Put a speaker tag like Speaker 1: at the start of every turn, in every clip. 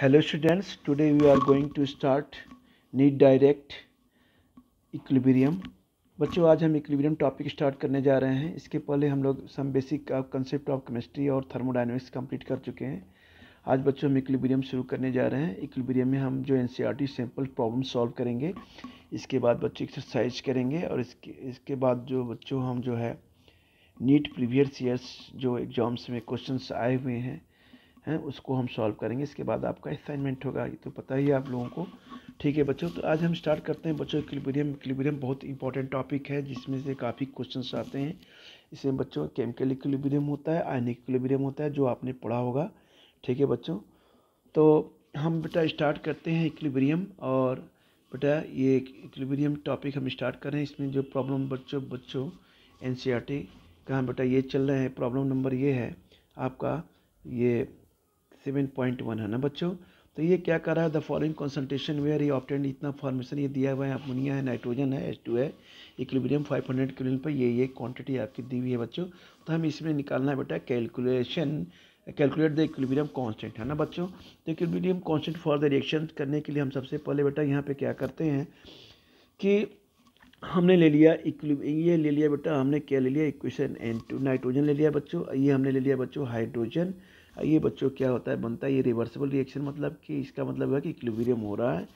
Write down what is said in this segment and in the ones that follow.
Speaker 1: hello students today we are going to start need direct equilibrium बच्चों आज हम equilibrium topic start करने जा रहे हैं इसके पहले हम लोग some basic concept of chemistry और थर्मोडाइनमिक्स कंप्लीट कर चुके हैं आज बच्चों हम इक्विलिब्रियम शुरू करने जा रहे हैं इक्विलिब्रियम में हम जो एन सैंपल प्रॉब्लम सॉल्व करेंगे इसके बाद बच्चे एक्सरसाइज करेंगे और इसके इसके बाद जो बच्चों हम जो है नीट प्रीवियस ईयर्स जो एग्ज़ाम्स में क्वेश्चन आए हुए हैं हैं उसको हम सॉल्व करेंगे इसके बाद आपका असाइनमेंट होगा ये तो पता ही है आप लोगों को ठीक है बच्चों तो आज हम स्टार्ट करते हैं बच्चों इक्लिब्रियम इक्लिब्रियम बहुत इंपॉर्टेंट टॉपिक है जिसमें से काफ़ी क्वेश्चन आते हैं इसमें बच्चों केमिकल इक्लिब्रियम होता है आयनिक इक्लिब्रियम होता है जो आपने पढ़ा होगा ठीक है बच्चों तो हम बेटा स्टार्ट करते हैं इक्लिब्रियम और बेटा ये इक्लिब्रियम टॉपिक हम स्टार्ट करें इसमें जो प्रॉब्लम बच्चों बच्चों एन सी आर टी का बेटा ये चल रहे हैं प्रॉब्लम नंबर ये है आपका ये सेवन पॉइंट वन है ना बच्चों तो ये क्या कर रहा है द फॉलोइंग कॉन्सेंट्रेशन वेयर ये ऑप्टेंड इतना फॉर्मेशन ये दिया हुआ है अमोनिया है नाइट्रोजन है एच टू है इक्विबियम फाइव हंड्रेड किलोइन पर ये ये क्वांटिटी आपकी दी हुई है बच्चों तो हम इसमें निकालना है बेटा calculation calculate the equilibrium constant है ना बच्चों तो equilibrium constant for the reaction करने के लिए हम सबसे पहले बेटा यहाँ पर क्या करते हैं कि हमने ले लिया ये ले लिया बेटा हमने क्या ले लिया इक्वेशन एन टू नाइट्रोजन ले लिया बच्चों ये हमने ले लिया बच्चों हाइड्रोजन ये बच्चों क्या होता है बनता है ये रिवर्सिबल रिएक्शन मतलब कि इसका मतलब है कि इक्विलिब्रियम हो रहा है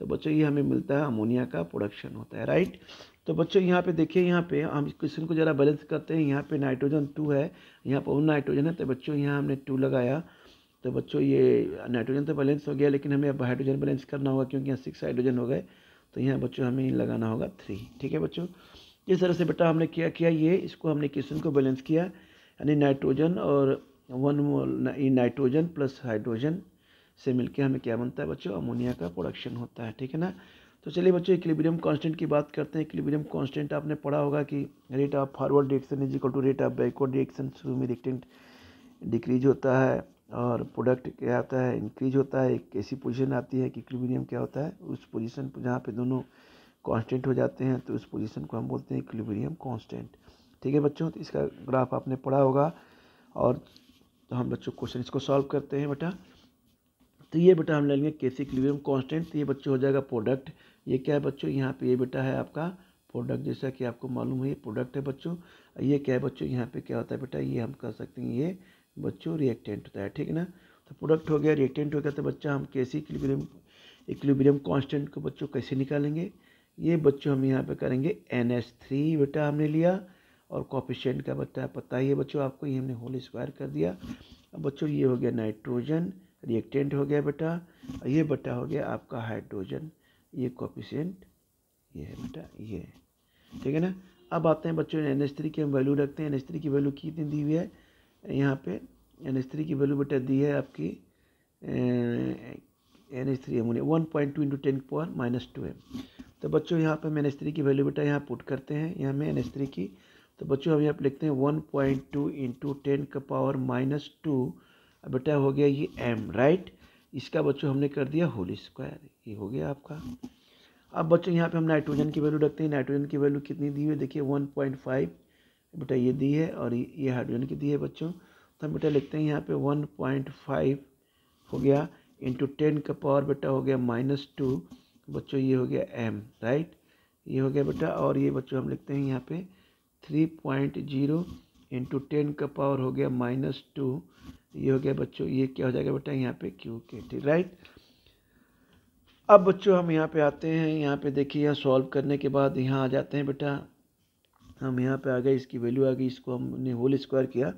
Speaker 1: तो बच्चों ये हमें मिलता है अमोनिया का प्रोडक्शन होता है राइट तो बच्चों यहाँ पे देखिए यहाँ पे हम इस क्वेश्चन को ज़रा बैलेंस करते हैं यहाँ पे नाइट्रोजन टू है यहाँ पर नाइट्रोजन है तो बच्चों यहाँ हमने टू लगाया तो बच्चों ये नाइट्रोजन तो बैलेंस हो गया लेकिन हमें अब हाइड्रोजन बैलेंस करना होगा क्योंकि यहाँ सिक्स हाइड्रोजन हो गए तो यहाँ बच्चों हमें लगाना होगा थ्री ठीक है बच्चों इस तरह से बेटा हमने क्या किया ये इसको हमने क्वेश्चन को बैलेंस किया यानी नाइट्रोजन और one mole nitrogen plus hydrogen से मिलकर हमें क्या बनता है बच्चों अमोनिया का प्रोडक्शन होता है ठीक है ना तो चलिए बच्चों इक्विलिब्रियम कांस्टेंट की बात करते हैं इक्विलिब्रियम कांस्टेंट आपने पढ़ा होगा कि rate of forward reaction is equal to rate of backward reaction शुरू में रिएक्टेंट डिक्रीज होता है और प्रोडक्ट क्या आता है इंक्रीज होता है एक ऐसी पोजीशन आती है कि इक्विलिब्रियम क्या होता है उस पोजीशन पर जहाँ पर दोनों कॉन्स्टेंट हो जाते हैं तो उस पोजिशन को हम बोलते हैं इक्विलिब्रियम कॉन्स्टेंट ठीक है बच्चों तो इसका ग्राफ आपने पढ़ा होगा और तो हम बच्चों क्वेश्चन इसको सॉल्व करते हैं बेटा तो ये बेटा हम ले लेंगे के सी क्लिवियम कॉन्स्टेंट तो ये बच्चों हो जाएगा प्रोडक्ट ये क्या है बच्चों यहाँ पे ये बेटा है आपका प्रोडक्ट जैसा कि आपको मालूम है ये प्रोडक्ट है बच्चों ये क्या है बच्चों यहाँ पे क्या होता है बेटा ये हम कह सकते हैं ये बच्चों रिएक्टेंट होता है ठीक है ना तो प्रोडक्ट हो गया रिएक्टेंट हो गया तो बच्चा हम के सी इक्लिब्रियम कॉन्स्टेंट को बच्चों कैसे निकालेंगे ये बच्चों हम यहाँ पर करेंगे एन एस थ्री बेटा हमने लिया और कॉपिशेंट का बताया पता ही है बच्चों आपको ये हमने होल स्क्वायर कर दिया अब बच्चों ये हो गया नाइट्रोजन रिएक्टेंट हो गया बेटा ये बेटा हो गया आपका हाइड्रोजन ये कॉपिशेंट ये है बेटा ये ठीक है ना अब आते हैं बच्चों एन एस थ्री की हम वैल्यू रखते हैं एन एस थ्री की वैल्यू कितनी दी हुई है यहाँ पे एन एस थ्री की वैल्यू बेटा दी है आपकी एन एस थ्री हमने one point two into ten power minus two है तो बच्चों यहाँ पे हम एन एस थ्री की वैल्यू बेटा यहाँ पुट करते हैं यहाँ में एन एस थ्री की तो बच्चों अभी आप लिखते हैं one point two into ten का पावर माइनस टू बेटा हो गया ये एम राइट इसका बच्चों हमने कर दिया होल स्क्वायर ये हो गया आपका अब बच्चों यहाँ पे हम नाइट्रोजन की वैल्यू रखते हैं नाइट्रोजन की वैल्यू कितनी दी हुई है देखिए वन पॉइंट फाइव बेटा ये दी है और ये हाइड्रोजन की दी है बच्चों तो हम बेटा लिखते हैं यहाँ पे वन पॉइंट फाइव हो गया इंटू टेन का पावर बेटा हो गया माइनस टू बच्चों ये हो गया एम राइट ये हो गया बेटा और ये बच्चों हम लिखते हैं यहाँ पर three point zero into ten का पावर हो गया माइनस टू ये हो गया बच्चों ये क्या हो जाएगा बेटा यहाँ पे क्यू के ठीक राइट अब बच्चों हम यहाँ पे आते हैं यहाँ पे देखिए यहाँ सॉल्व करने के बाद यहाँ आ जाते हैं बेटा हम यहाँ पे आ गए इसकी वैल्यू आ गई इसको हमने होल स्क्वायर किया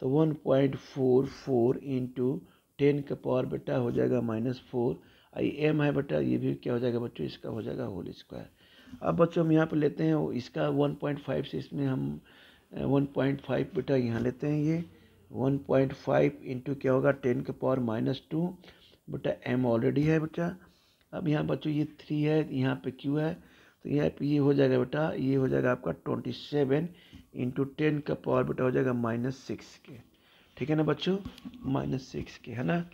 Speaker 1: तो one point four four into ten का पावर बेटा हो जाएगा माइनस फोर आई एम है बेटा ये भी क्या हो जाएगा बच्चों इसका हो जाएगा होल स्क्वायर अब बच्चों हम यहाँ पर लेते हैं इसका 1.5 से इसमें हम 1.5 बेटा यहाँ लेते हैं ये 1.5 इंटू क्या होगा 10 के पावर माइनस टू बेटा एम ऑलरेडी है बेटा अब यहाँ बच्चों ये थ्री है यहाँ पे क्यू है तो यहाँ पे ये हो जाएगा बेटा ये हो जाएगा आपका ट्वेंटी सेवन इंटू टेन का पावर बेटा हो जाएगा माइनस सिक्स के ठीक है ना बच्चों माइनस सिक्स के है ना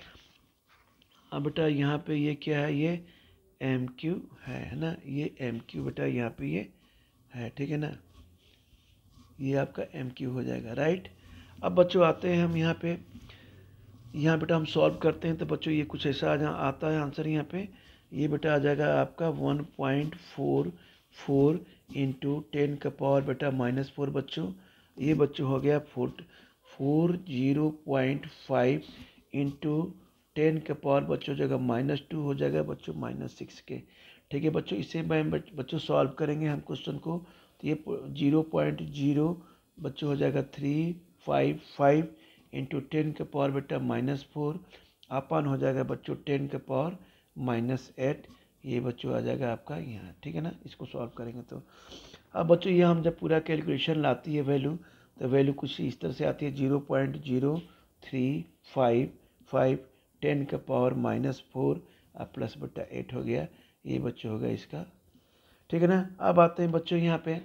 Speaker 1: अब बेटा यहाँ पे ये क्या है ये एम क्यू है है ना ये एम क्यू बेटा यहाँ पे ये है ठीक है ना ये आपका एम क्यू हो जाएगा राइट अब बच्चों आते हैं हम यहाँ पे यहाँ बेटा हम सॉल्व करते हैं तो बच्चों ये कुछ ऐसा जहाँ आता है आंसर यहाँ पे ये बेटा आ जाएगा आपका one point four four into ten का पावर बेटा माइनस फोर बच्चों ये बच्चों हो गया four four zero point five into ten के पावर बच्चों जगह माइनस टू हो जाएगा बच्चों माइनस सिक्स के ठीक है बच्चों इसे बच्चों सॉल्व करेंगे हम क्वेश्चन को तो ये जीरो पॉइंट जीरो बच्चों हो जाएगा three five five into ten के पावर बेटा माइनस फोर अपन हो जाएगा बच्चों टेन के पावर माइनस एट ये बच्चों आ जाएगा आपका यहाँ ठीक है ना इसको सॉल्व करेंगे तो अब बच्चों ये हम जब पूरा कैलकुलेशन लाती है वैल्यू तो वैल्यू कुछ इस तरह से आती है zero point zero three five five ten का पावर माइनस फोर और प्लस बट्टा एट हो गया ये बच्चों होगा इसका ठीक है ना अब आते हैं बच्चों यहाँ पे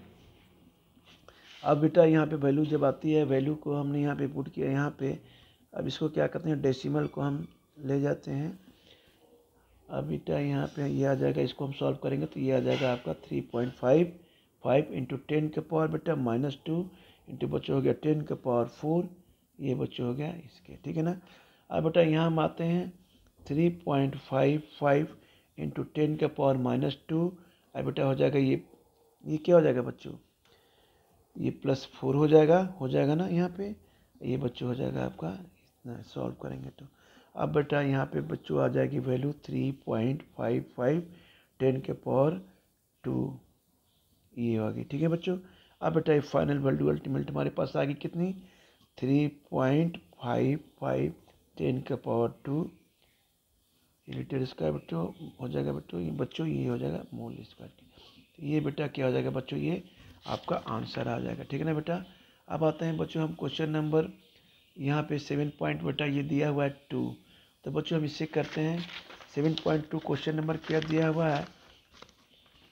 Speaker 1: अब बेटा यहाँ पे वैल्यू जब आती है वैल्यू को हमने यहाँ पे पुट किया यहाँ पे अब इसको क्या करते हैं डेसिमल को हम ले जाते हैं अब बेटा यहाँ पे ये यह आ जाएगा इसको हम सॉल्व करेंगे तो ये आ जाएगा आपका three point five five into ten का पावर बेटा माइनस टू इंटू बच्चों हो गया टेन का पावर फोर ये बच्चों हो गया इसके ठीक है ना अब बेटा यहाँ हम आते हैं three point five five into ten का पावर माइनस टू अब बेटा हो जाएगा ये ये क्या हो जाएगा बच्चों ये प्लस फोर हो जाएगा हो जाएगा ना यहाँ पे ये बच्चों हो जाएगा आपका इतना सॉल्व करेंगे तो अब बेटा यहाँ पे बच्चों आ जाएगी value three point five five ten के पावर टू ये होगी ठीक है बच्चों अब बेटा ये फाइनल वैल्यू अल्टीमेट हमारे पास आ गई कितनी three point five five ten का पावर टू लीटर स्क्वायर बच्चों हो जाएगा बच्चों ये बच्चों ये हो जाएगा मोल स्क्वायर तो ये बेटा क्या हो जाएगा बच्चों ये आपका आंसर आ जाएगा ठीक है ना बेटा अब आते हैं बच्चों हम क्वेश्चन नंबर यहाँ पे सेवन पॉइंट बेटा ये दिया हुआ है टू तो बच्चों हम इससे करते हैं seven point two question number क्या दिया हुआ है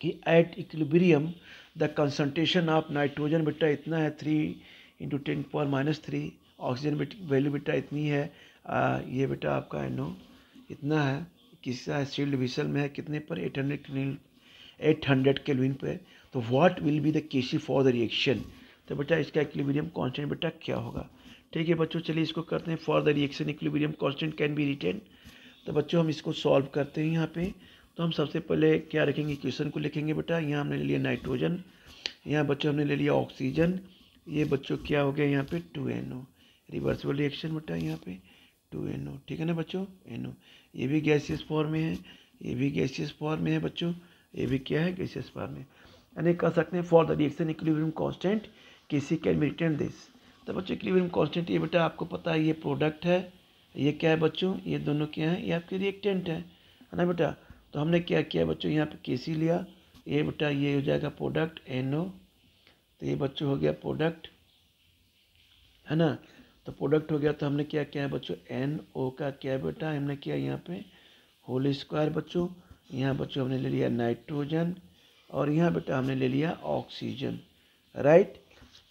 Speaker 1: कि at equilibrium the concentration of nitrogen बेटा इतना है three into ten power minus three oxygen value बेटा इतनी है आ, ये बेटा आपका एनो इतना है किसका शील्ड विशल में है कितने पर eight hundred eight hundred kelvin पर तो what will be the KC for the reaction तो बेटा इसका इक्विलिब्रियम कांस्टेंट बेटा क्या होगा ठीक है बच्चों चलिए इसको करते हैं for the reaction equilibrium constant can be written तो बच्चों हम इसको सॉल्व करते हैं यहाँ पे तो हम सबसे पहले क्या रखेंगे इक्वेशन को लिखेंगे बेटा यहाँ हमने ले लिया नाइट्रोजन यहाँ बच्चों हमने ले लिया ऑक्सीजन ये बच्चों क्या हो गया यहाँ पे two N O reversible reaction बेटा यहाँ पे टू तो एन ओ ठीक है ना बच्चों एन ओ ये भी गैसियस फॉर्म में है ये भी गैसियस फॉर्म में है बच्चों ये भी क्या है गैसियस फॉर्म में यानी कह सकते हैं for the reaction equilibrium constant किसी कैन बी रिटर्न दिस तो बच्चों इक्विलिब्रियम कांस्टेंट ये बेटा आपको पता है ये प्रोडक्ट है ये क्या है बच्चों ये दोनों क्या है ये आपके रिएक्टेंट है है ना बेटा तो हमने क्या किया बच्चों यहाँ पे सी लिया ये बेटा ये हो जाएगा प्रोडक्ट एन ओ तो ये बच्चों हो गया प्रोडक्ट है ना तो प्रोडक्ट हो गया तो हमने क्या किया है बच्चों एन ओ का क्या बेटा हमने किया यहाँ पे होल स्क्वायर बच्चों यहाँ बच्चों हमने ले लिया नाइट्रोजन और यहाँ बेटा हमने ले लिया ऑक्सीजन राइट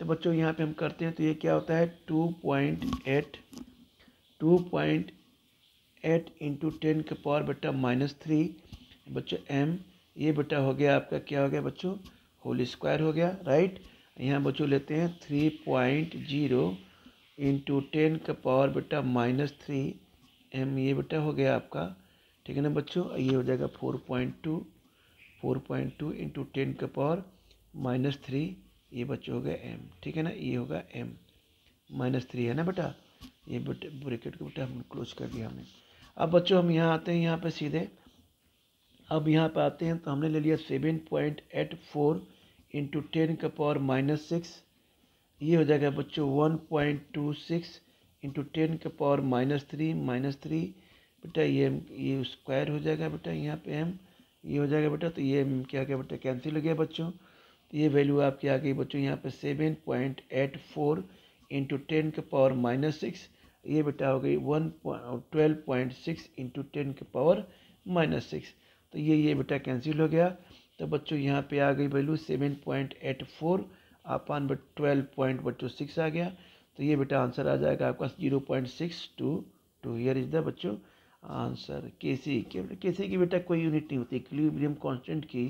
Speaker 1: तो बच्चों यहाँ पे हम करते हैं तो ये क्या होता है two point eight two point eight into ten के पावर बेटा माइनस थ्री बच्चों एम ये बेटा हो गया आपका क्या हो गया बच्चों होल स्क्वायर हो गया राइट यहाँ बच्चों लेते हैं three point zero into ten का पावर बेटा माइनस थ्री एम ये बेटा हो गया आपका ठीक है ना बच्चों ये हो जाएगा four point two four point two into ten का पावर माइनस थ्री ये बच्चों हो गया एम ठीक है ना ये होगा एम माइनस थ्री है ना बेटा ये बेटे ब्रेकेट को बेटा हमने क्लोज कर दिया हमने अब बच्चों हम यहाँ आते हैं यहाँ पर सीधे अब यहाँ पर आते हैं तो हमने ले लिया seven point eight four into ten का पावर माइनस सिक्स ये हो जाएगा बच्चों one point two six into ten के power minus three minus three बेटा ये ये स्क्वायर हो जाएगा बेटा यहाँ पे एम ये हो जाएगा बेटा तो ये क्या क्या बेटा कैंसिल हो गया बच्चों तो ये वैल्यू आपकी आ गई बच्चों यहाँ पे seven point eight four into ten के पावर माइनस सिक्स ये बेटा हो गई one twelve point six into ten power minus six तो ये ये बेटा कैंसिल हो गया तो बच्चों यहाँ पे आ गई value seven point eight four अपान बट ट्वेल्व पॉइंट बच्चों सिक्स आ गया तो ये बेटा आंसर आ जाएगा आपका zero point six two two year is the बच्चों आंसर के सी के सी की बेटा कोई यूनिट नहीं होती इक्विलिब्रियम कॉन्स्टेंट की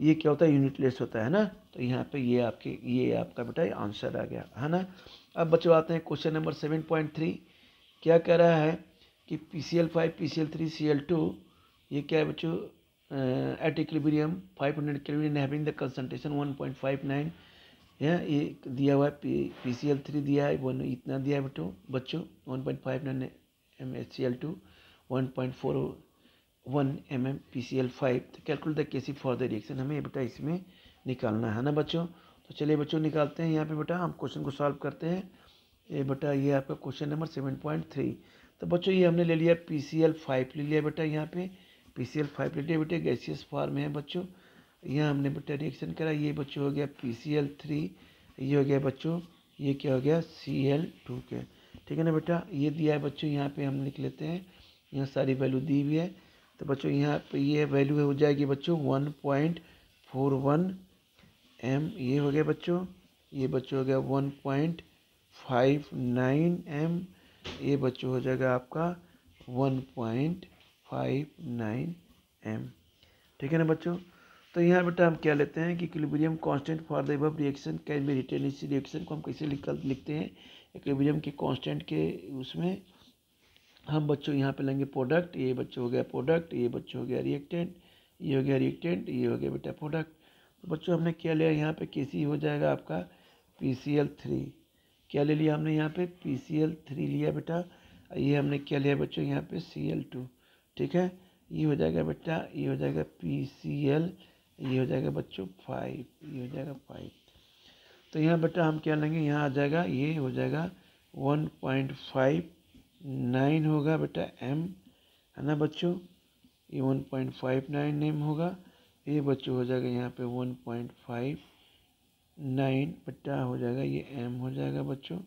Speaker 1: ये क्या होता है यूनिटलेस होता है ना तो यहाँ पे ये आपके ये आपका बेटा आंसर आ गया है ना अब बच्चों आते हैं question number seven point three क्या कह रहा है कि P C L five P C L three C L two ये क्या है बच्चों at equilibrium five hundred kelvin having the concentration one point five nine यहाँ एक दिया हुआ है पी सी एल थ्री दिया है वन इतना दिया है बेटो बच्चों one point five nine M H C L two one point four one M M P C L five तो calculate the K C for the reaction हमें बेटा इसमें निकालना है ना बच्चों तो चलिए बच्चों निकालते हैं यहाँ पे बेटा हम क्वेश्चन को सॉल्व करते हैं ये बेटा ये आपका question number seven point three तो बच्चों ये हमने ले लिया पी सी एल फाइव ले लिया बेटा यहाँ पे पी सी एल फाइव ले लिया बेटा गैसियस फॉर्म है बच्चों यहाँ हमने बेटा रिएक्शन करा ये बच्चों हो गया पी सी एल थ्री ये हो गया बच्चों ये क्या हो गया सी एल टू के ठीक है ना बेटा ये दिया है बच्चों यहाँ पे हम लिख लेते हैं यहाँ सारी वैल्यू दी हुई है तो बच्चों यहाँ पे ये वैल्यू हो जाएगी बच्चों one point four one M ये हो गया बच्चों ये बच्चों हो गया one point five nine M ये बच्चों हो जाएगा आपका one point five nine M ठीक है ना बच्चों तो यहाँ बेटा हम क्या लेते हैं कि equilibrium constant for the above reaction can be written इस रिएक्शन को हम कैसे लिखते हैं इक्विलिब्रियम के कांस्टेंट के उसमें हम बच्चों यहाँ पे लेंगे प्रोडक्ट ये बच्चों हो गया प्रोडक्ट ये बच्चों हो गया रिएक्टेंट ये हो गया रिएक्टेंट ये हो गया बेटा प्रोडक्ट तो बच्चों हमने क्या लिया यहाँ पर के हो जाएगा आपका पी थ्री क्या ले लिया हमने यहाँ पर पी थ्री लिया बेटा ये हमने क्या लिया बच्चों यहाँ पे सी ठीक है ये हो जाएगा बेटा ये हो जाएगा पी ये हो जाएगा बच्चों फाइव ये हो जाएगा फाइव तो यहाँ बेटा हम क्या लेंगे यहाँ आ जाएगा ये हो जाएगा वन पॉइंट फाइव नाइन होगा बेटा एम है ना बच्चों ये one point five nine M होगा ये बच्चों हो जाएगा यहाँ पे वन पॉइंट फाइव नाइन बट्टा हो जाएगा ये एम हो जाएगा बच्चों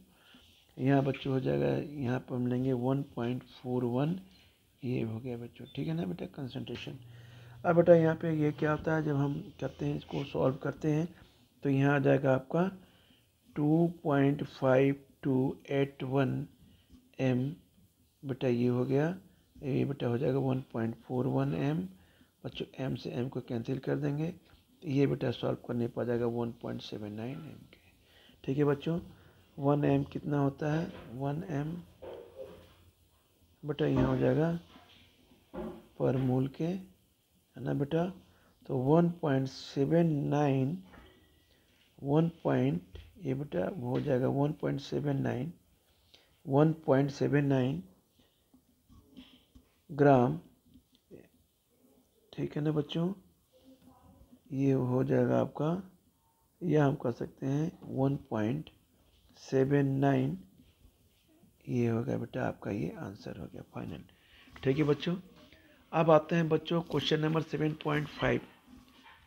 Speaker 1: यहाँ बच्चों हो जाएगा यहाँ पर हम लेंगे वन पॉइंट फोर वन ये हो गया बच्चों ठीक है ना बेटा कंसनट्रेशन अब बेटा यहाँ पे ये क्या होता है जब हम करते हैं इसको सॉल्व करते हैं तो यहाँ आ जाएगा आपका two point five two eight one M बेटा ये हो गया ये बेटा हो जाएगा one point four one M बच्चों एम से एम को कैंसिल कर देंगे ये बेटा सॉल्व करने पा जाएगा one point seven nine M के ठीक है बच्चों वन एम कितना होता है वन एम बेटा यहाँ हो जाएगा पर मूल के है ना बेटा तो one point seven nine one point ये बेटा हो जाएगा one point seven nine one point seven nine gram ठीक है ना बच्चों ये हो जाएगा आपका यह हम कह सकते हैं वन पॉइंट सेवन नाइन ये होगा बेटा आपका ये आंसर हो गया फाइनल ठीक है बच्चों अब आते हैं बच्चों question number seven point five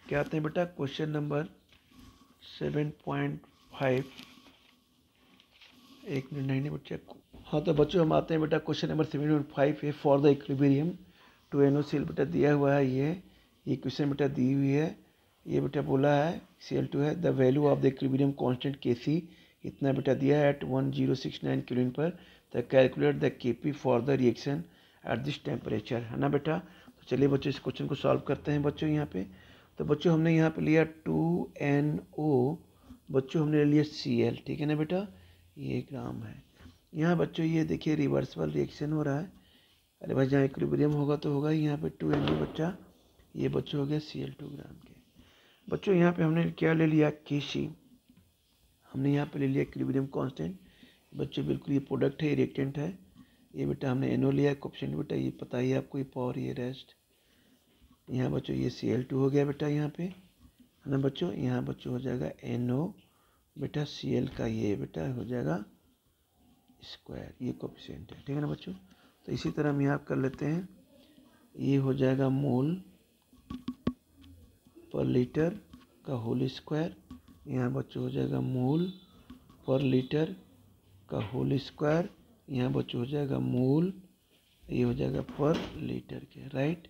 Speaker 1: क्या आते हैं बेटा question number seven point five एक मिनट नहीं नहीं बच्चे हाँ तो बच्चों हम आते हैं बेटा question number seven point five है for the equilibrium two N O C बेटा दिया हुआ है ये ये क्वेश्चन बेटा दी हुई है ये बेटा बोला है सी एल टू है the value of the equilibrium constant K C इतना बेटा दिया है at one zero six nine kelvin पर the calculate the K P for the reaction at this temperature है ना बेटा तो चलिए बच्चों इस क्वेश्चन को सॉल्व करते हैं बच्चों यहाँ पे तो बच्चों हमने यहाँ पे लिया टू एन ओ बच्चों हमने लिया सी एल ठीक है ना बेटा ये ग्राम है यहाँ बच्चों ये देखिए रिवर्सबल रिएक्शन हो रहा है अरे भाई जहाँ इक्विब्रियम होगा तो होगा यहाँ पे टू एन ओ बच्चा ये बच्चों हो गया सी एल टू ग्राम के बच्चों यहाँ पे हमने क्या ले लिया सी हमने यहाँ पे ले लिया इक्विब्रियम कॉन्स्टेंट बच्चों बिल्कुल ये प्रोडक्ट है रिएक्टेंट है ये बेटा हमने एनो लिया क्वेश्चन बेटा ये पता ही आपको ये पावर ये रेस्ट यहाँ बच्चों ये सी एल टू हो गया बेटा यहाँ पे है ना बच्चों यहाँ बच्चों हो जाएगा एन ओ बेटा सी एल का ये बेटा हो जाएगा स्क्वायर ये कोपिशेंट है ठीक है ना बच्चों तो इसी तरह हम यहाँ कर लेते हैं ये हो जाएगा मोल पर लीटर का होल स्क्वायर यहाँ बच्चों हो जाएगा मोल पर लीटर का होल स्क्वायर यहाँ बच्चों हो जाएगा मूल ये हो जाएगा पर लीटर के राइट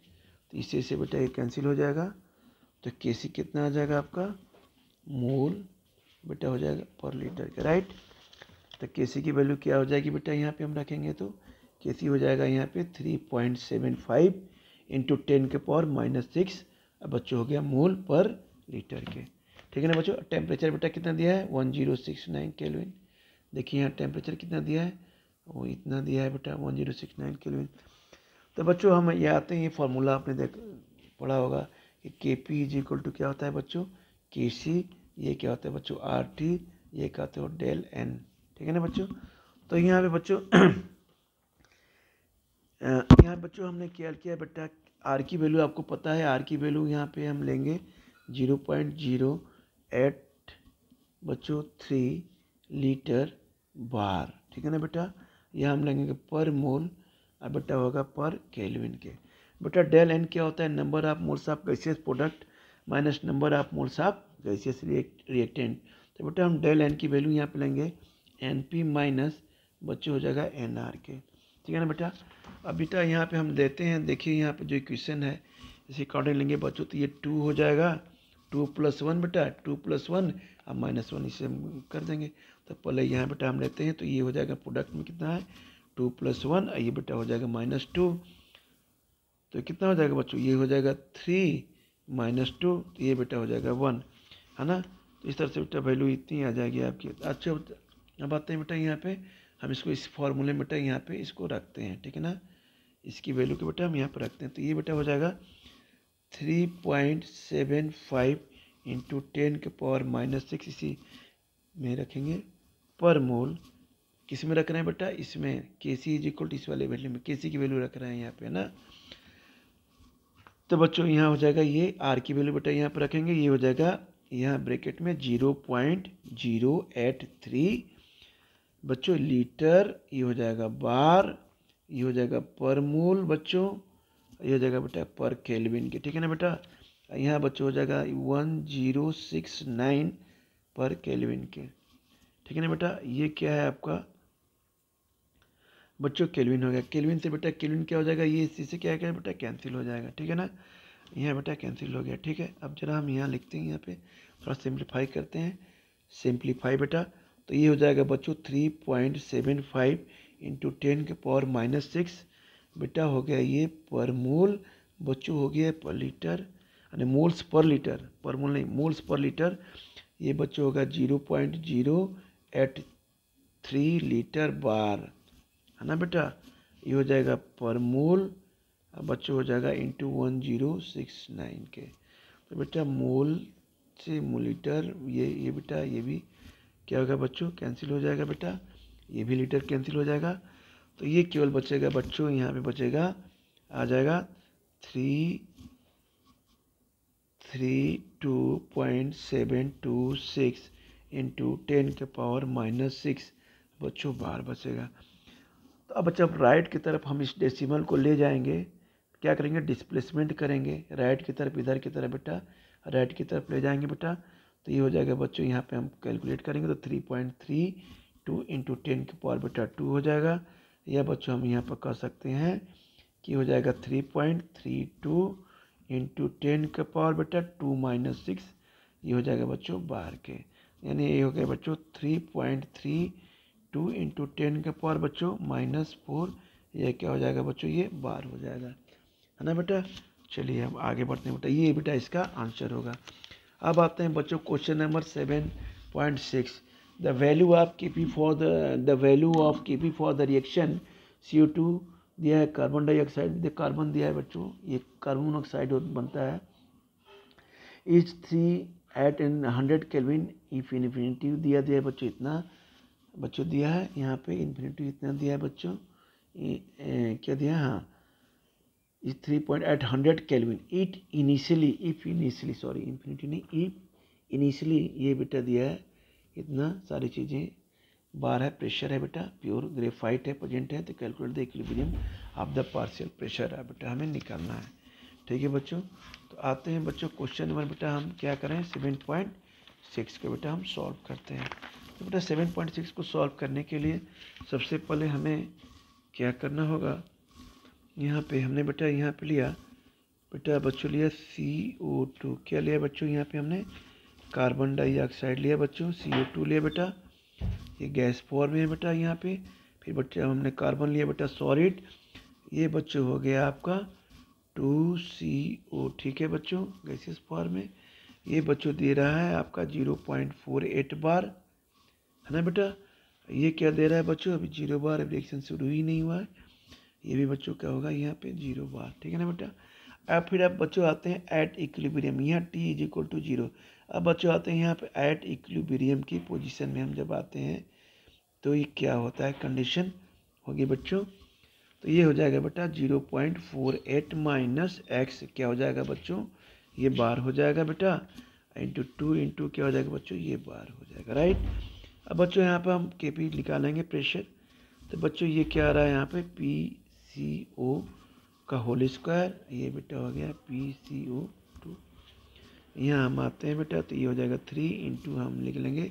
Speaker 1: तो इसे इसे बेटा ये कैंसिल हो जाएगा तो के सी कितना आ जाएगा आपका मूल बेटा हो जाएगा पर लीटर के राइट तो के सी की वैल्यू क्या हो जाएगी बेटा यहाँ पे हम रखेंगे तो के सी हो जाएगा यहाँ पे three point seven five into ten के पावर माइनस सिक्स अब बच्चों हो गया मूल पर लीटर के ठीक है ना बच्चों टेम्परेचर बेटा कितना दिया है one zero six nine kelvin देखिए यहाँ टेम्परेचर कितना दिया है वो इतना दिया है बेटा one zero six nine kelvin तो बच्चों हम ये आते हैं ये फार्मूला आपने देख पढ़ा होगा कि के पी इज इक्वल टू क्या होता है बच्चों के सी ये क्या होता है बच्चों आर टी ये क्या कहते हो डेल एन ठीक है ना बच्चों तो यहाँ पे बच्चों यहाँ बच्चों हमने क्या किया बेटा आर की वैल्यू आपको पता है आर की वैल्यू यहाँ पे हम लेंगे जीरो पॉइंट जीरो एट बच्चों थ्री लीटर बार ठीक है ना बेटा यह हम लगेंगे पर मोल और बेटा होगा पर केल्विन के बेटा डेल एन क्या होता है number of moles of gaseous product minus number of moles of gaseous reactant तो बेटा हम डेल एन की वैल्यू यहाँ पे लेंगे एन पी माइनस बच्चे हो जाएगा एन आर के ठीक है ना बेटा अब बेटा यहाँ पे हम लेते हैं देखिए यहाँ पे जो इक्वेशन है इसी अकॉर्डिंग लेंगे बच्चों तो ये टू हो जाएगा टू प्लस वन बेटा टू प्लस वन अब माइनस वन इसे हम कर देंगे तो पहले यहाँ बेटा हम लेते हैं तो ये हो जाएगा प्रोडक्ट में कितना है टू प्लस वन ये बेटा हो जाएगा माइनस टू तो कितना हो जाएगा बच्चों ये हो जाएगा थ्री माइनस टू तो ये बेटा हो जाएगा वन है ना तो इस तरह से बेटा वैल्यू इतनी आ जाएगी आपकी अच्छा अब आते हैं बेटा यहाँ पे हम इसको इस फॉर्मूले में बेटा यहाँ पे इसको रखते हैं ठीक है ना इसकी वैल्यू के बेटा हम यहाँ पर रखते हैं तो ये बेटा हो जाएगा three point seven five into ten के पावर माइनस सिक्स इसी में रखेंगे पर मोल किस में रख रहे हैं बेटा इसमें के सी इज इक्वल टू इस वाले वैल्यू में के सी की वैल्यू रख रहे हैं यहाँ पे ना तो बच्चों यहाँ हो जाएगा ये आर की वैल्यू बेटा यहाँ पर रखेंगे ये हो जाएगा यहाँ ब्रैकेट में zero point zero eight three बच्चों लीटर ये हो जाएगा बार ये हो जाएगा पर मोल बच्चों ये हो जाएगा बेटा पर केल्विन के ठीक है ना बेटा यहाँ बच्चों हो जाएगा वन जीरो सिक्स नाइन पर केल्विन के ठीक है ना बेटा ये क्या है आपका बच्चों केल्विन हो गया केल्विन से बेटा केल्विन क्या हो जाएगा ये इसी से क्या क्या बेटा कैंसिल हो जाएगा ठीक है ना यहाँ बेटा कैंसिल हो गया ठीक है अब जरा हम यहाँ लिखते हैं यहाँ पे थोड़ा सिंप्लीफाई करते हैं सिंप्लीफाई बेटा तो ये हो जाएगा बच्चों three point seven five into ten के पावर माइनस सिक्स बेटा हो गया ये पर मोल बच्चों हो गया पर लीटर यानी मोल्स पर लीटर पर मोल नहीं मोल्स पर लीटर ये बच्चों होगा zero point zero eight three litre bar है ना बेटा ये हो जाएगा पर मोल बच्चों हो जाएगा into one zero six nine के तो बेटा मोल से मोलीटर ये ये बेटा ये भी क्या होगा बच्चों कैंसिल हो जाएगा बेटा ये भी लीटर कैंसिल हो जाएगा तो ये केवल बचेगा बच्चों यहाँ पे बचेगा आ जाएगा three three two point seven two six into ten के पावर माइनस सिक्स बच्चों बाहर बचेगा तो अब जब राइट की तरफ हम इस डेसिमल को ले जाएंगे क्या करेंगे डिस्प्लेसमेंट करेंगे राइट की तरफ इधर की तरफ बेटा राइट की तरफ ले जाएंगे बेटा तो ये हो जाएगा बच्चों यहाँ पे हम कैलकुलेट करेंगे तो three point three two into ten के पावर बेटा टू हो जाएगा यह बच्चों हम यहाँ पर कर सकते हैं कि हो जाएगा three point three two into ten के पावर बेटा टू माइनस सिक्स ये हो जाएगा बच्चों बाहर के यानी ये हो गया बच्चों three point three two into ten के पावर बच्चों माइनस फोर ये क्या हो जाएगा बच्चों ये बार हो जाएगा है ना बेटा चलिए अब आगे बढ़ते हैं बेटा ये बेटा इसका आंसर होगा अब आते हैं बच्चों question number seven point six the value of K P for the the value of K P for the reaction C O two दिया है कार्बन डाइऑक्साइड दिया कार्बन दिया है बच्चों ये कार्बन मोनोऑक्साइड बनता है is three eight in hundred kelvin if infinitive दिया दिया है बच्चों इतना बच्चों दिया है यहाँ पे इन्फिनिटिव इतना दिया है बच्चों क्या दिया हाँ three point eight hundred kelvin it initially if initially sorry infinity नहीं इफ इनिशियली ये बेटा दिया है इतना सारी चीज़ें बार है प्रेशर है बेटा प्योर ग्रेफाइट है प्रजेंट है तो calculate the equilibrium of the partial pressure है बेटा हमें निकालना है ठीक है बच्चों तो आते हैं बच्चों क्वेश्चन नंबर बेटा हम क्या करें सेवन पॉइंट सिक्स को बेटा हम सॉल्व करते हैं तो बेटा सेवन पॉइंट सिक्स को सॉल्व करने के लिए सबसे पहले हमें क्या करना होगा यहाँ पे हमने बेटा यहाँ पे लिया बेटा बच्चों लिया सी ओ टू क्या लिया बच्चों यहाँ पे हमने कार्बन डाइऑक्साइड लिया बच्चों सी ओ टू लिया बेटा ये गैस फॉर्म है बेटा यहाँ पे फिर बच्चा हमने कार्बन लिया बेटा सॉलिड ये बच्चों हो गया आपका टू सी ओ ठीक है बच्चों गैसियस फॉर्म में ये बच्चों दे रहा है आपका zero point four eight bar है ना बेटा ये क्या दे रहा है बच्चों अभी जीरो बार अभी रिएक्शन शुरू ही नहीं हुआ है ये भी बच्चों क्या होगा यहाँ पे जीरो बार ठीक है ना बेटा अब फिर आप बच्चों आते हैं एट इक्विलिब्रियम यहाँ T is equal to zero अब बच्चों आते हैं यहाँ पे एट इक्विलिब्रियम की पोजीशन में हम जब आते हैं तो ये क्या होता है कंडीशन होगी बच्चों तो ये हो जाएगा बेटा zero point four eight minus X क्या हो जाएगा बच्चों ये बार हो जाएगा बेटा इंटू टू इंटू क्या हो जाएगा बच्चों ये बार हो जाएगा राइट अब बच्चों यहाँ पर हम के पी निकालेंगे प्रेशर तो बच्चों ये क्या आ रहा है यहाँ पे पी सी ओ का होल स्क्वायर ये बेटा हो गया पी सी ओ टू यहाँ हम आते हैं बेटा तो ये हो जाएगा थ्री इंटू हम लिख लेंगे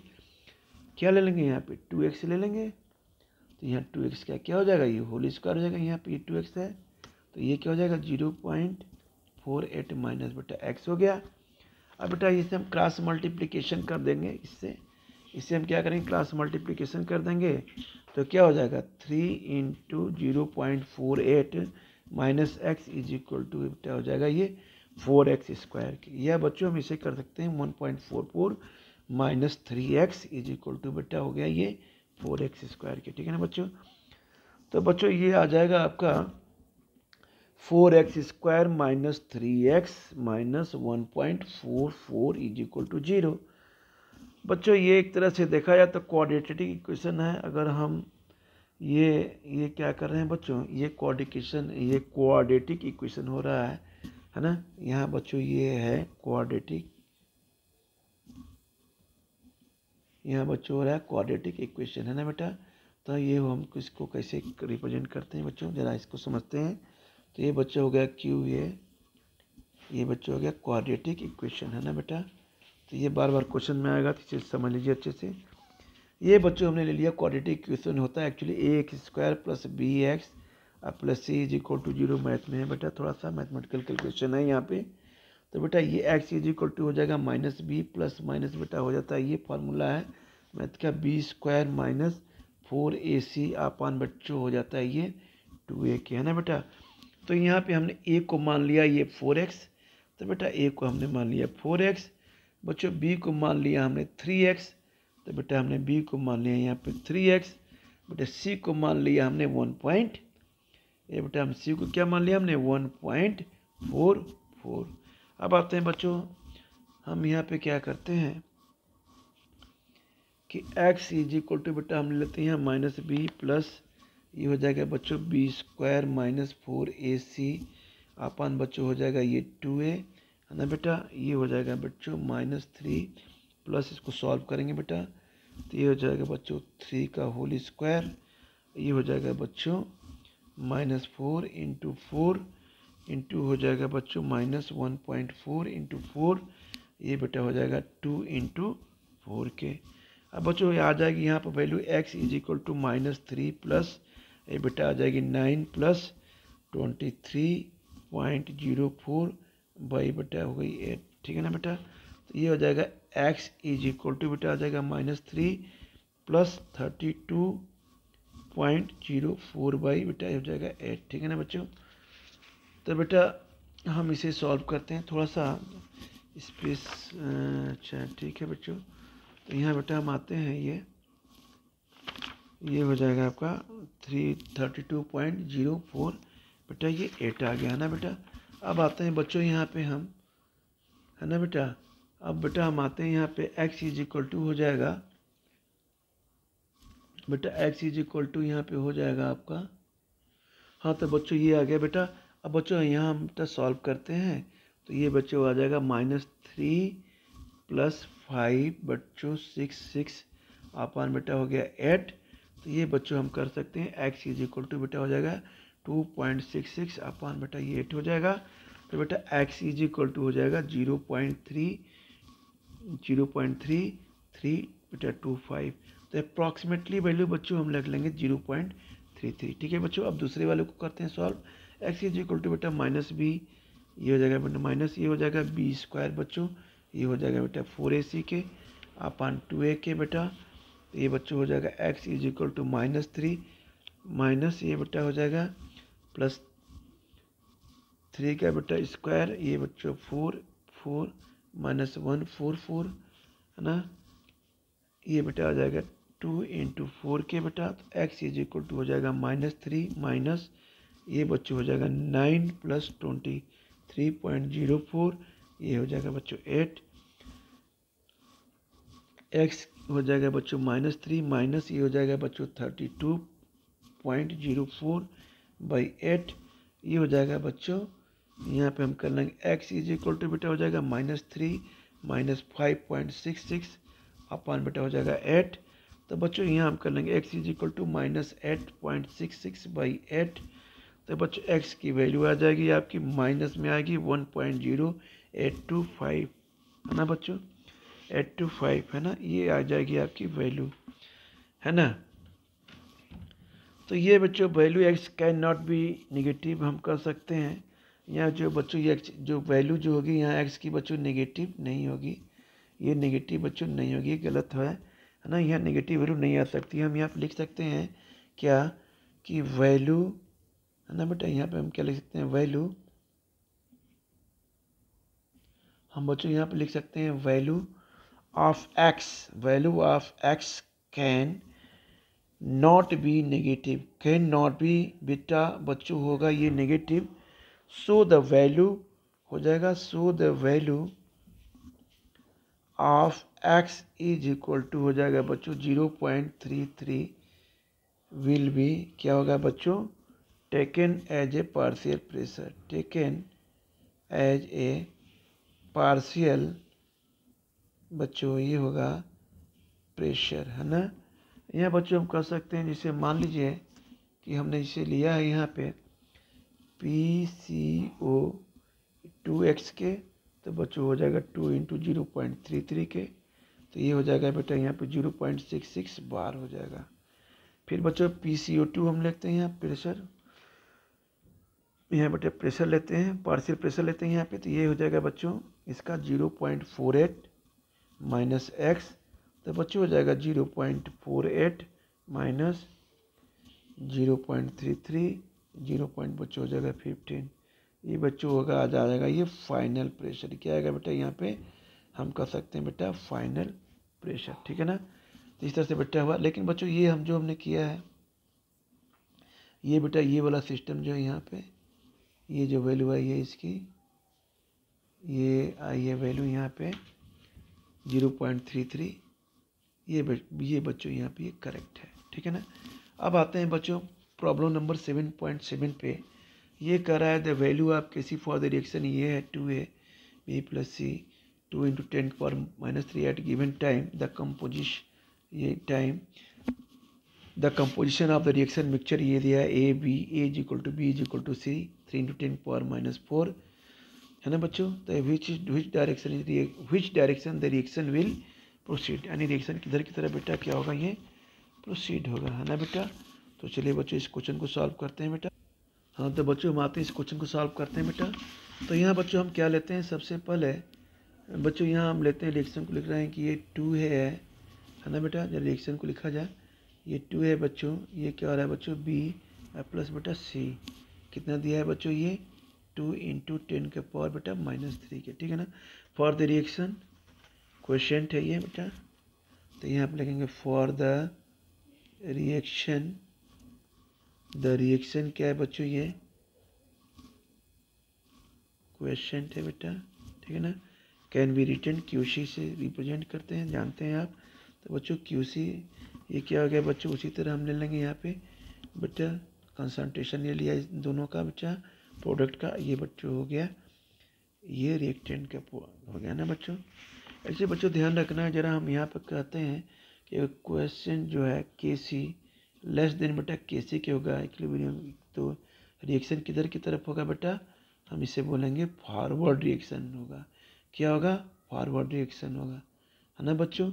Speaker 1: क्या ले लेंगे यहाँ पे टू एक्स ले लेंगे तो यहाँ टू एक्स का क्या हो जाएगा ये होल स्क्वायर हो जाएगा यहाँ पे ये टू एक्स है तो ये क्या हो जाएगा zero point four eight minus बेटा एक्स हो गया अब बेटा इसे हम क्रॉस मल्टीप्लिकेशन कर देंगे इससे इससे हम क्या करेंगे क्रॉस मल्टीप्लिकेशन कर देंगे तो क्या हो जाएगा three into zero point four eight minus X is equal to बेटा हो जाएगा ये फोर एक्स स्क्वायर या बच्चों हम इसे कर सकते हैं one point four four minus three X is equal to बेटा हो गया ये फोर एक्स स्क्वायर के ठीक है ना बच्चों तो बच्चों ये आ जाएगा आपका four X square minus three X minus one point four four is equal to zero बच्चों ये एक तरह से देखा जाए तो क्वाड्रेटिक इक्वेशन है अगर हम ये ये क्या कर रहे हैं बच्चों ये कोऑर्डिनेशन ये कोऑर्डिनेटिक इक्वेशन हो रहा है है ना यहाँ बच्चों ये है कोऑर्डिनेटिक यहाँ बच्चों हो रहा है क्वाड्रेटिक इक्वेशन है ना बेटा तो ये हम इसको कैसे रिप्रेजेंट करते हैं बच्चों ज़रा इसको समझते हैं तो ये बच्चा हो गया क्यू ये ये बच्चा हो गया क्वाड्रेटिक इक्वेशन है ना बेटा तो ये बार बार क्वेश्चन में आएगा तो इसे समझ लीजिए अच्छे से ये बच्चों हमने ले लिया क्वाड्रेटिक इक्वेशन होता है actually A X square plus B X plus C is equal to zero math में है बेटा थोड़ा सा मैथमेटिकल कैलकुलेशन है यहाँ पर तो बेटा ये एक्स इज इक्वल टू हो जाएगा माइनस बी प्लस माइनस बेटा हो जाता है ये फार्मूला है मैथ का B square minus four A C आपान बच्चों हो जाता है ये टू ए के है ना बेटा तो यहाँ पे हमने ए को मान लिया ये फोर एक्स तो बेटा ए को हमने मान लिया फोर एक्स बच्चों बी को मान लिया हमने थ्री एक्स तो बेटा हमने बी को मान लिया यहाँ पे थ्री एक्स बेटा सी को मान लिया हमने वन पॉइंट ये बेटा हम सी को क्या मान लिया हमने वन पॉइंट फोर फोर अब आते हैं बच्चों हम यहाँ पे क्या करते हैं कि x इज इक्वल टू बेटा हम लेते हैं माइनस बी प्लस ये हो जाएगा बच्चों B square minus four A C अपन बच्चों हो जाएगा ये टू ए है ना बेटा ये हो जाएगा बच्चों माइनस थ्री प्लस इसको सॉल्व करेंगे बेटा तो ये हो जाएगा बच्चों थ्री का होल स्क्वायर ये हो जाएगा बच्चों minus four into four into हो जाएगा बच्चों minus one point four into four ये बेटा हो जाएगा टू इंटू फोर के अब बच्चों आ जाएगी यहाँ पर value X is equal to minus three plus ये बेटा आ जाएगी nine plus twenty three point zero four by बेटा हो गई एट ठीक है ना बेटा तो ये हो जाएगा एक्स इज इक्वल टू बेटा आ जाएगा minus three plus thirty two point zero four by बेटा हो जाएगा एट ठीक है ना बच्चों तो बेटा हम इसे सॉल्व करते हैं थोड़ा सा स्पेस अच्छा ठीक है बच्चों तो यहाँ बेटा हम आते हैं ये ये हो जाएगा आपका three thirty two point zero four बेटा ये एट आ गया है ना बेटा अब आते हैं बच्चों यहाँ पे हम है ना बेटा अब बेटा हम आते हैं यहाँ पे एक्स इज इक्वल टू हो जाएगा बेटा एक्स इज इक्वल टू यहाँ पे हो जाएगा आपका हाँ तो बच्चों ये आ गया बेटा अब बच्चों यहाँ हम तो सॉल्व करते हैं तो ये बच्चों आ जाएगा माइनस थ्री प्लस फाइव बच्चों सिक्स सिक्स अपान बेटा हो गया एट तो ये बच्चों हम कर सकते हैं एक्स इज इक्वल टू बेटा हो जाएगा टू पॉइंट सिक्स सिक्स अपान बेटा ये एट हो जाएगा तो बेटा एक्स इज इक्वल टू हो जाएगा zero point three zero point three three बेटा टू फाइव तो अप्रॉक्सीमेटली वैल्यू बच्चों हम लग लेंगे जीरो पॉइंट थ्री थ्री ठीक है बच्चों अब दूसरे वाले को करते हैं solve X is equal to बेटा माइनस बी ये हो जाएगा बेटा माइनस ये हो जाएगा बी स्क्वायर बच्चों ये हो जाएगा बेटा फोर ए सी के अपान टू ए के बेटा तो ये बच्चों हो जाएगा X is equal to minus three minus ये बेटा हो जाएगा प्लस थ्री का बेटा स्क्वायर ये बच्चों four four minus one four four है ना ये बेटा आ जाएगा टू इंटू फोर के बेटा तो एक्स इज इक्वल टू हो जाएगा माइनस थ्री माइनस ये बच्चों हो जाएगा nine plus twenty three point zero four ये हो जाएगा बच्चों एट एक्स हो जाएगा बच्चों माइनस थ्री माइनस ये हो जाएगा बच्चों thirty two point zero four by eight ये हो जाएगा बच्चों यहाँ पे हम कर लेंगे एक्स इज इक्वल टू बेटा हो जाएगा minus three minus five point six six अपान बेटा हो जाएगा एट तो बच्चों यहाँ हम कर लेंगे X is equal to minus eight point six six by eight तो बच्चों एक्स की वैल्यू आ जाएगी आपकी माइनस में आएगी one point zero eight two five है ना बच्चों एट टू फाइव है ना ये आ जाएगी आपकी वैल्यू है ना तो ये बच्चों value X can not be negative हम कर सकते हैं यहाँ जो बच्चों ये जो वैल्यू जो होगी यहाँ एक्स की बच्चों नेगेटिव नहीं होगी ये नेगेटिव बच्चों नहीं होगी गलत है है ना यहाँ नेगेटिव वैल्यू नहीं आ सकती हम यहाँ लिख सकते हैं क्या कि वैल्यू ना बेटा यहाँ पे हम क्या लिख सकते हैं वैल्यू हम बच्चों यहाँ पे लिख सकते हैं value of X value of X can not be negative can not be बेटा बच्चों होगा ये नेगेटिव सो द वैल्यू हो जाएगा so the value of X is equal to हो जाएगा बच्चों zero point three three will be क्या होगा बच्चों taken as a partial pressure taken as a partial बच्चों ये होगा प्रेशर है ना यहाँ बच्चों हम कह सकते हैं जिसे मान लीजिए कि हमने जिसे लिया है यहाँ पे P C O two X के तो बच्चों हो जाएगा two into zero point three three के तो ये हो जाएगा बेटा यहाँ पे zero point six six bar हो जाएगा फिर बच्चों पी सी ओ टू हम लिखते हैं यहाँ प्रेशर यहाँ बेटे प्रेशर लेते हैं पार्शियल प्रेशर लेते हैं यहाँ पे तो ये हो जाएगा बच्चों इसका zero point four eight minus X तो बच्चों हो जाएगा zero point four eight minus zero point three three zero point बच्चों हो जाएगा फिफ्टीन ये बच्चों होगा आ जाएगा ये फाइनल प्रेशर क्या आएगा बेटा यहाँ पे हम कह सकते हैं बेटा फाइनल प्रेशर ठीक है ना तो इस तरह से बेटा हुआ लेकिन बच्चों ये हम जो हमने किया है ये बेटा ये वाला सिस्टम जो है यहाँ पर ये जो वैल्यू आई है इसकी ये आई है वैल्यू यहाँ पे जीरो पॉइंट थ्री थ्री ये ये बच्चों यहाँ पे ये करेक्ट है ठीक है ना अब आते हैं बच्चों problem number seven point seven पे ये कह रहा है द वैल्यू ऑफ के सी फॉर द रिएक्शन ये है two A B plus C two into ten पर minus three at given time the composition ये time the composition of the reaction mixture ये दिया है A B A is equal to B is equal to C three into ten power minus four है ना बच्चों तो which which direction is which direction the reaction will proceed यानी reaction किधर की तरह बेटा क्या होगा ये प्रोसीड होगा है ना बेटा तो चलिए बच्चों इस क्वेश्चन को सॉल्व करते हैं बेटा हाँ तो बच्चों हम आते हैं इस क्वेश्चन को सॉल्व करते हैं बेटा तो यहाँ बच्चों हम क्या लेते हैं सबसे पहले बच्चों यहाँ हम लेते हैं रिएक्शन को लिख रहे हैं कि ये टू है है ना बेटा जब रिएक्शन को लिखा जाए ये टू है बच्चों ये क्या हो रहा है बच्चों बी प्लस बेटा सी कितना दिया है बच्चों ये टू इंटू टेन के पावर बेटा माइनस थ्री के ठीक है ना फॉर द रिएक्शन क्वेश्चन है ये बेटा तो यहाँ आप लिखेंगे for the reaction the reaction क्या है बच्चों ये क्वेश्चन है बेटा ठीक है ना कैन बी रिटर्न क्यूसी से रिप्रेजेंट करते हैं जानते हैं आप तो बच्चों सी ये क्या हो गया बच्चों उसी तरह हम ले लेंगे यहाँ पे बेटा कंसनट्रेशन ये लिया दोनों का बच्चा प्रोडक्ट का ये बच्चों हो गया ये रिएक्टेंट का हो गया ना बच्चों ऐसे बच्चों ध्यान रखना है ज़रा हम यहाँ पर कहते हैं कि क्वेश्चन जो है के सी लेस देन बेटा के सी के होगा इक्विलिब्रियम तो रिएक्शन किधर की तरफ होगा बेटा हम इसे बोलेंगे फॉरवर्ड रिएक्शन होगा क्या होगा फॉरवर्ड रिएक्शन होगा है ना बच्चों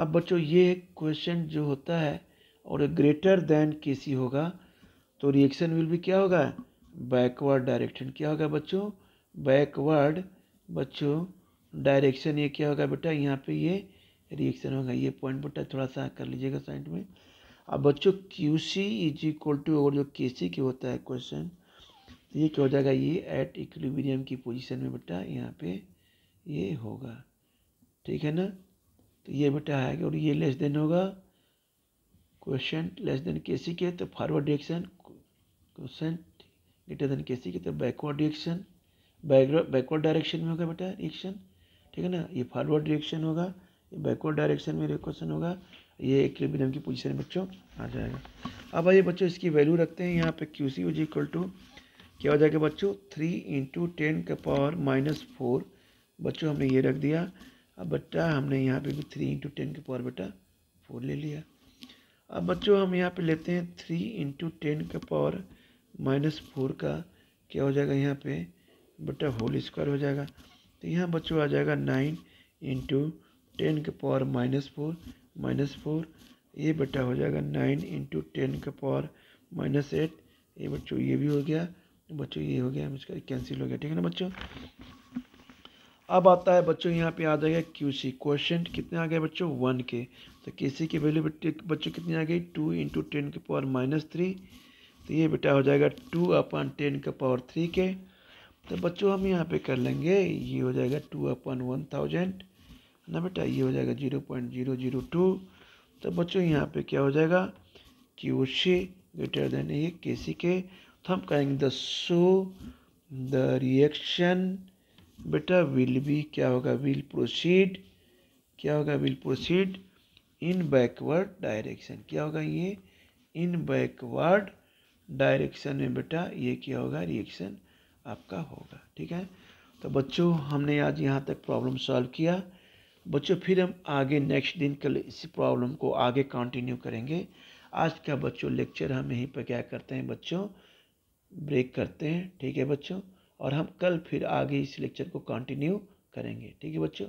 Speaker 1: अब बच्चों ये क्वेश्चन जो होता है और ग्रेटर देन के सी होगा तो रिएक्शन विल भी क्या होगा बैकवर्ड डायरेक्शन क्या होगा बच्चों बैकवर्ड बच्चों डायरेक्शन ये क्या होगा बेटा यहाँ पे ये रिएक्शन होगा ये पॉइंट बेटा थोड़ा सा कर लीजिएगा साइड में अब बच्चों Q C is equal to और जो के सी के होता है क्वेश्चन तो ये क्या हो जाएगा ये एट इक्विलिब्रियम की पोजीशन में बेटा यहाँ पे ये होगा ठीक है ना तो ये बेटा आएगा और ये लेस देन होगा क्वेश्चन लेस देन के सी के तो forward direction question greater than K C की तरफ बैकवर्ड रिएक्शन बैकवर्ड डायरेक्शन में होगा बेटा रिएक्शन ठीक है ना ये फॉरवर्ड रिएक्शन होगा ये बैकवर्ड डायरेक्शन में क्वेश्चन होगा ये इक्विलिब्रियम की पोजीशन बच्चों आ जाएगा अब आइए बच्चों इसकी वैल्यू रखते हैं यहाँ पे Q C is equal to क्या हो जाएगा बच्चों थ्री इंटू टेन का पावर माइनस फोर बच्चों हमने ये रख दिया अब बेटा हमने यहाँ पे भी थ्री इंटू टेन का पावर बेटा फोर ले लिया अब बच्चों हम यहाँ पे लेते हैं थ्री इंटू टेन का पावर माइनस फोर का क्या हो जाएगा यहाँ पे बटा होल स्क्वायर हो जाएगा तो यहाँ बच्चों आ जाएगा नाइन इंटू टेन के power minus four minus four ये बेटा हो जाएगा नाइन इंटू टेन का पावर माइनस एट ये बच्चों ये भी हो गया बच्चों ये हो गया इसका कैंसिल हो गया ठीक है ना बच्चों अब आता है बच्चों यहाँ पे आ जाएगा क्यू सी क्वेश्चन कितने आ गए बच्चों वन के तो के सी की वैल्यू बच्चों कितनी आ गई टू इंटू टेन के पावर माइनस थ्री तो ये बेटा हो जाएगा टू अपन टेन का पावर थ्री के तो बच्चों हम यहाँ पे कर लेंगे ये हो जाएगा टू अपन वन थाउजेंड ना बेटा ये हो जाएगा zero point zero zero two तो बच्चों यहाँ पे क्या हो जाएगा कि उसी ग्रेटर देन ये के सी के तो हम कहेंगे द सो द रिएक्शन बेटा विल बी क्या होगा विल प्रोसीड क्या होगा will proceed in backward direction क्या होगा ये इन बैकवर्ड डायरेक्शन में बेटा ये क्या होगा रिएक्शन आपका होगा ठीक है तो बच्चों हमने आज यहाँ तक प्रॉब्लम सॉल्व किया बच्चों फिर हम आगे नेक्स्ट दिन कल इस प्रॉब्लम को आगे कंटिन्यू करेंगे आज का बच्चों लेक्चर हम यहीं पर क्या करते हैं बच्चों ब्रेक करते हैं ठीक है बच्चों और हम कल फिर आगे इस लेक्चर को कंटिन्यू करेंगे ठीक है बच्चों